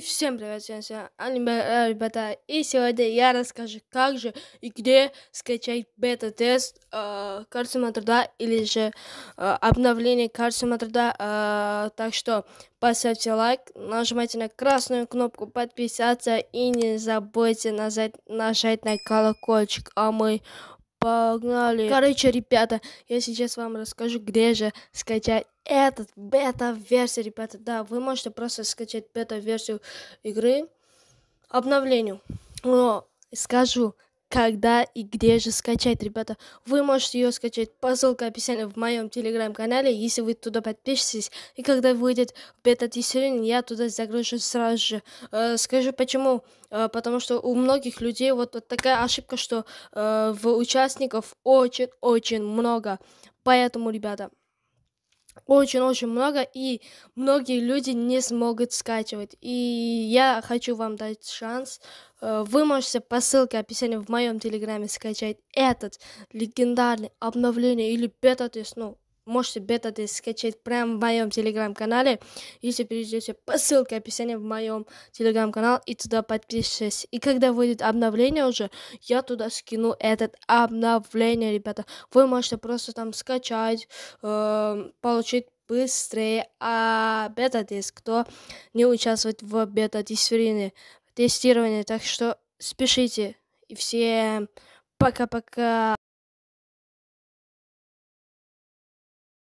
всем привет, всем, всем э, ребята, и сегодня я расскажу, как же и где скачать бета-тест э, Карсима труда или же э, обновление Карсима труда. Э, так что поставьте лайк, нажимайте на красную кнопку подписаться и не забудьте нажать, нажать на колокольчик, а мы Погнали! Короче, ребята, я сейчас вам расскажу, где же скачать этот бета-версию, ребята. Да, вы можете просто скачать бета-версию игры, обновлению. Но скажу, когда и где же скачать, ребята. Вы можете ее скачать по ссылке в в моем телеграм-канале, если вы туда подпишетесь. И когда выйдет бета-тестирование, я туда загружу сразу же. Э, скажу почему. Э, потому что у многих людей вот, вот такая ошибка, что э, в участников очень-очень много. Поэтому, ребята, очень-очень много, и многие люди не смогут скачивать. И я хочу вам дать шанс. Э, вы можете по ссылке в описании в моем телеграме скачать этот легендарный обновление или бета-тест, ну, Можете бета-тест скачать прямо в моем телеграм-канале. Если перейдете по ссылке описания в моем телеграм-канал и туда подпишитесь. И когда выйдет обновление уже, я туда скину этот обновление, ребята. Вы можете просто там скачать, э, получить быстрее а бета-тест, кто не участвует в бета-тестировании. Тестирование, так что спешите. И всем пока-пока.